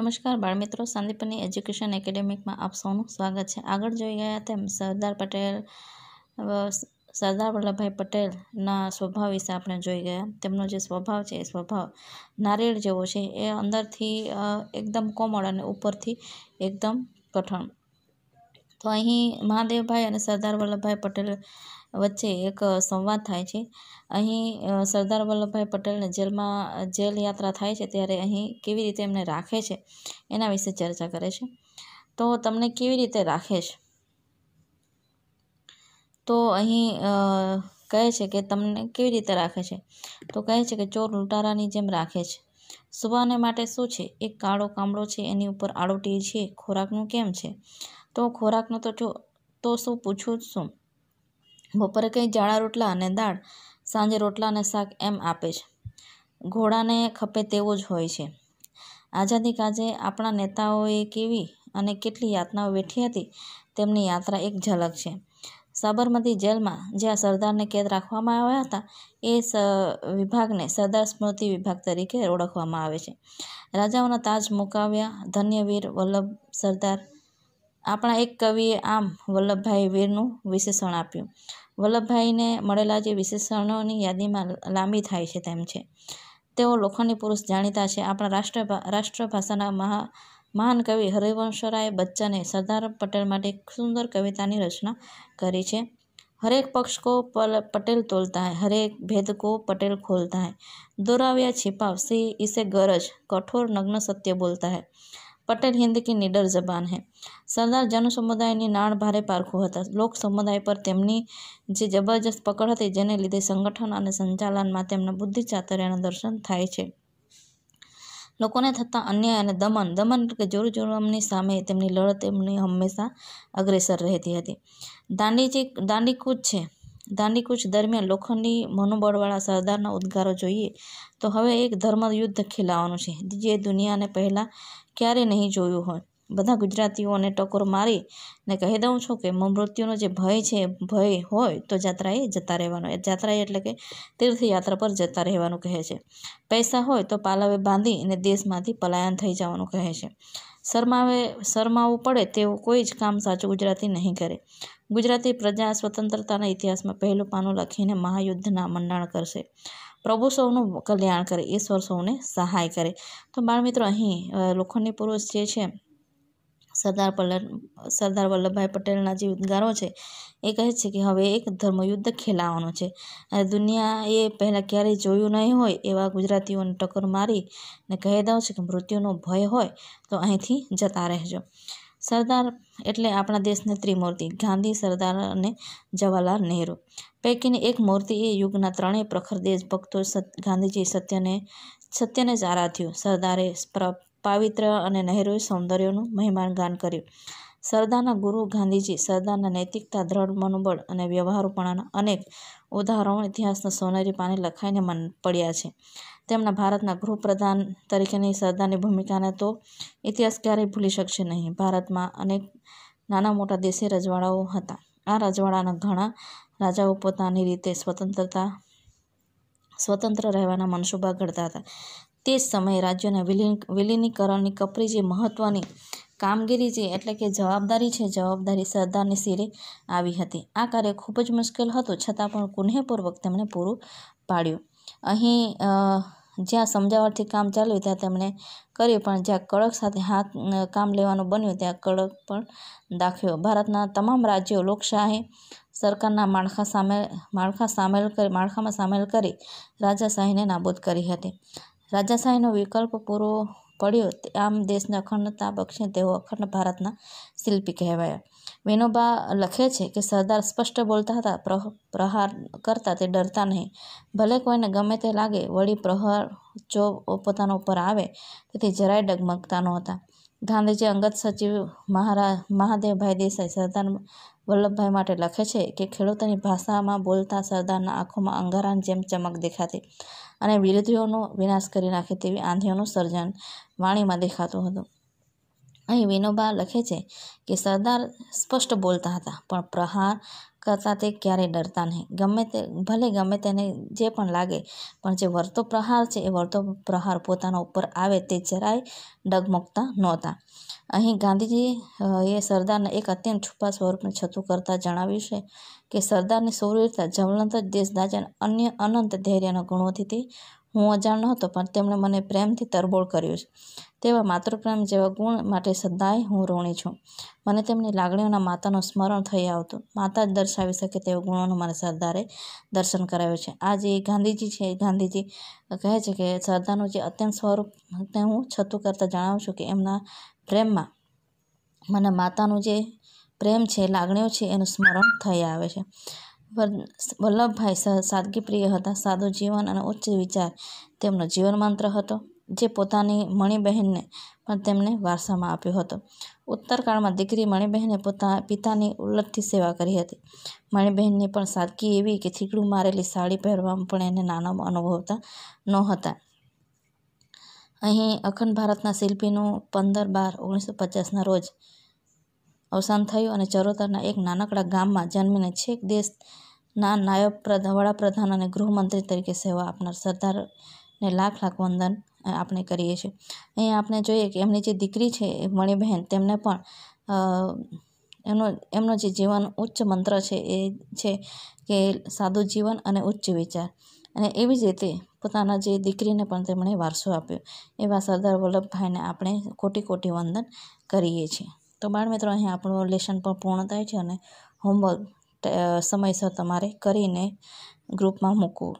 નમસ્કાર બાળમિત્રો સંદીપની એજ્યુકેશન એકેડેમિકમાં આપ સૌનું સ્વાગત છે આગળ જોઈ ગયા તેમ સરદાર પટેલ સરદાર વલ્લભભાઈ પટેલના સ્વભાવ વિશે આપણે જોઈ ગયા તેમનો જે સ્વભાવ છે એ સ્વભાવ નારિયેળ જેવો છે એ અંદરથી એકદમ કોમળ અને ઉપરથી એકદમ કઠણ તો અહીં મહાદેવભાઈ અને સરદાર વલ્લભભાઈ પટેલ વચ્ચે એક સંવાદ થાય છે અહીં સરદાર વલ્લભભાઈ પટેલને જેલમાં જેલ યાત્રા થાય છે ત્યારે અહીં કેવી રીતે એમને રાખે છે એના વિશે ચર્ચા કરે છે તો તમને કેવી રીતે રાખે છે તો અહીં કહે છે કે તમને કેવી રીતે રાખે છે તો કહે છે કે ચોર લૂંટારાની જેમ રાખે છે સુવાને માટે શું છે એક કાળો કામળો છે એની ઉપર આડોટી છે ખોરાકનું કેમ છે તો ખોરાકનો તો જો તો શું પૂછું જ શું બપોરે કંઈ જાળા રોટલા અને દાળ સાંજે રોટલા અને શાક એમ આપે છે ઘોડાને ખપે તેવો જ હોય છે આઝાદી કાજે આપણા નેતાઓએ કેવી અને કેટલી યાતનાઓ વેઠી હતી તેમની યાત્રા એક ઝલક છે સાબરમતી જેલમાં જ્યાં સરદારને કેદ રાખવામાં આવ્યા હતા એ વિભાગને સરદાર સ્મૃતિ વિભાગ તરીકે ઓળખવામાં આવે છે રાજાઓના તાજ મુકાવ્યા ધન્યવીર વલ્લભ સરદાર આપણા એક કવિએ આમ વલ્લભભાઈ વીરનું વિશેષણ આપ્યું વલ્લભભાઈને મળેલા જે વિશેષણોની યાદીમાં લાંબી થાય છે તેમ છે તેઓ લોખંડી પુરુષ જાણીતા છે આપણા રાષ્ટ્ર રાષ્ટ્રભાષાના મહા મહાન કવિ હરિવંશરાય બચ્ચને સરદાર પટેલ માટે એક સુંદર કવિતાની રચના કરી છે હરેક पक्ष को पल, पटेल तोलता है हरेक भेद को पटेल खोलता है दोराव्या छिपाव से इसे गरज कठोर नग्न सत्य बोलता है પટેલ હિન્દ કી નીડર જબાન હે સરદાર જન સમુદાયની નાણ ભારે પારખું હતા લોક સમુદાય પર તેમની જે જબરજસ્ત પકડ હતી જેને લીધે સંગઠન અને સંચાલનમાં તેમના બુદ્ધિ ચાતર્યનું દર્શન થાય છે લોકોને થતા અન્યાય અને દમન દમન કે જોર જોરમની સામે તેમની લડત એમની હંમેશા અગ્રેસર રહેતી હતી દાંડીજી દાંડીકૂચ છે દાંડીકૂચ દરમિયાન લોખંડી મનોબળવાળા સરદારના ઉદ્ગારો જોઈએ તો હવે એક ધર્મયુદ્ધ ખેલાવાનું છે જે દુનિયાને પહેલાં ક્યારેય નહીં જોયું હોય બધા ગુજરાતીઓને ટકોર મારી ને કહી દઉં છું કે મૃત્યુનો જે ભય છે ભય હોય તો જાત્રાએ જતા રહેવાનો જાત્રાએ એટલે કે તીર્થયાત્રા પર જતા રહેવાનું કહે છે પૈસા હોય તો પાલવે બાંધી અને દેશમાંથી પલાયન થઈ જવાનું કહે છે શરમાવે શરમાવું પડે તેવું કોઈ જ કામ સાચું ગુજરાતી નહીં કરે ગુજરાતી પ્રજા સ્વતંત્રતાના ઇતિહાસમાં પહેલું પાનું લખીને મહાયુદ્ધના મંડાણ કરશે પ્રભુ સૌનું કલ્યાણ કરે ઈશ્વર સૌને સહાય કરે તો બાળમિત્રો અહીં લોખંડી પુરુષ જે છે સરદાર પલ્લભ સરદાર વલ્લભભાઈ પટેલના જે ઉદ્ગારો છે એ કહે છે કે હવે એક ધર્મયુદ્ધ ખેલાવાનો છે દુનિયાએ પહેલાં ક્યારેય જોયું નહીં હોય એવા ગુજરાતીઓને ટક્કર મારી ને કહી દઉં છે કે મૃત્યુનો ભય હોય તો અહીંથી જતા રહેજો સરદાર એટલે આપણા દેશની ત્રિમૂર્તિ ગાંધી સરદાર અને જવાહરલાલ નહેરુ પૈકીની એક મૂર્તિ એ યુગના ત્રણેય પ્રખર દેશભક્તો ગાંધીજી સત્યને સત્યને જ આરાધ્યું સરદારે પાવિત્ર અને નહેરુએ સૌંદર્યનું મહિમાગાન કર્યું સરદારના ગુરુ ગાંધીજી સરદારના નૈતિકતા દ્રઢ મનોબળ અને વ્યવહારોપણાના અનેક ઉદાહરણો ઇતિહાસના સોનેરી પાને લખાઈને મન પડ્યા છે તેમના ભારતના ગૃહપ્રધાન તરીકેની સરદારની ભૂમિકાને તો ઇતિહાસ ક્યારેય ભૂલી શકશે નહીં ભારતમાં અનેક નાના મોટા દેશી રજવાડાઓ હતા આ રજવાડાના ઘણા રાજાઓ પોતાની રીતે સ્વતંત્રતા સ્વતંત્ર રહેવાના મનસૂબા ઘડતા હતા તે જ સમયે રાજ્યોના વિલીન વિલીનીકરણની કપરી જે મહત્ત્વની કામગીરી જે એટલે કે જવાબદારી છે જવાબદારી સરદારની શિરે આવી હતી આ કાર્ય ખૂબ જ મુશ્કેલ હતું છતાં પણ કુનેહપૂર્વક તેમણે પૂરું પાડ્યું અહીં જ્યાં સમજાવટથી કામ ચાલ્યું ત્યાં તેમણે કર્યું પણ જ્યાં કડક સાથે હાથ કામ લેવાનું બન્યું ત્યાં કડક પણ દાખવ્યો ભારતના તમામ રાજ્યો લોકશાહી સરકારના માળખા સામેલ માળખા સામેલ કરી માળખામાં સામેલ કરી રાજાશાહીને નાબૂદ કરી હતી રાજાશાહીનો વિકલ્પ પૂરો પડ્યો આમ દેશને અખંડતા બક્ષે તેઓ અખંડ ભારતના શિલ્પી કહેવાયા વિનોબા લખે છે કે સરદાર સ્પષ્ટ બોલતા હતા પ્રહાર કરતા તે ડરતા નહીં ભલે કોઈને ગમે તે લાગે વળી પ્રહાર જો પોતાના ઉપર આવે તેથી જરાય ડગમગતા નહોતા ગાંધીજી અંગત સચિવ મહારા મહાદેવભાઈ દેસાઈ સરદાર વલ્લભભાઈ માટે લખે છે કે ખેડૂતોની ભાષામાં બોલતા સરદારના આંખોમાં અંગારાની જેમ ચમક દેખાતી અને વિરોધીઓનો વિનાશ કરી નાખે તેવી આંધીઓનું સર્જન વાણીમાં દેખાતું હતું અહીં વિનોબા લખે છે કે સરદાર સ્પષ્ટ બોલતા હતા પણ પ્રહાર કરતાં તે ક્યારેય ડરતા નહીં ગમે તે ભલે ગમે તેને જે પણ લાગે પણ જે વર્તો પ્રહાર છે એ વર્તો પ્રહાર પોતાના ઉપર આવે તે જરાય ડગમગતા નહોતા અહીં ગાંધીજી એ સરદારને એક અત્યંત છુપા સ્વરૂપને છતું કરતાં જણાવ્યું છે કે સરદારની શૌર્યતા જવલંત દેશદાજ અને અન્ય અનંત ધૈર્યના ગુણોથી તે હું અજાણ નહોતો પણ તેમણે મને પ્રેમથી તરબોળ કર્યો છે તેવા માતૃપ્રેમ જેવા ગુણ માટે સદાય હું ઋણી છું મને તેમની લાગણીઓના માતાનું સ્મરણ થઈ આવતું માતા જ દર્શાવી શકે તેવા ગુણોનું મને સરદારે દર્શન કરાવ્યું છે આ જે ગાંધીજી છે ગાંધીજી કહે છે કે સરદારનું જે અત્યંત સ્વરૂપ તે હું છતું કરતાં જણાવું છું કે એમના પ્રેમમાં મને માતાનું જે પ્રેમ છે લાગણીઓ છે એનું સ્મરણ થઈ આવે છે વલ્લભભાઈ સાદગી પ્રિય હતા સાદું જીવન અને ઉચ્ચ વિચાર તેમનો જીવન મંત્ર હતો જે પોતાની મણિબહેનને પણ તેમને વારસામાં આપ્યો હતો ઉત્તરકાળમાં દીકરી મણિબહેને પોતા પિતાની ઉલ્લટથી સેવા કરી હતી મણિબહેનની પણ સાદગી એવી કે થીગડું મારેલી સાડી પહેરવામાં પણ એને નાના અનુભવતા નહોતા અહીં અખંડ ભારતના શિલ્પીનું પંદર બાર ઓગણીસો પચાસના રોજ અવસાન થયું અને ચરોતરના એક નાનકડા ગામમાં જન્મીને છેક દેશના નાયબ વડાપ્રધાન અને ગૃહમંત્રી તરીકે સેવા આપનાર સરદારને લાખ લાખ વંદન આપણે કરીએ છીએ અહીંયા આપણે જોઈએ કે એમની જે દીકરી છે મણિબહેન તેમને પણ એમનો એમનો જે જીવન ઉચ્ચ મંત્ર છે એ છે કે સાદું જીવન અને ઉચ્ચ વિચાર અને એવી જ રીતે પોતાના જે દીકરીને પણ તેમણે વારસો આપ્યો એવા સરદાર વલ્લભભાઈને આપણે કોટી કોટી વંદન કરીએ છીએ તો બાળ મિત્રો અહીં આપણું લેશન પણ પૂર્ણ થાય છે અને હોમવર્ક સમયસર તમારે કરીને ગ્રુપમાં મૂકવું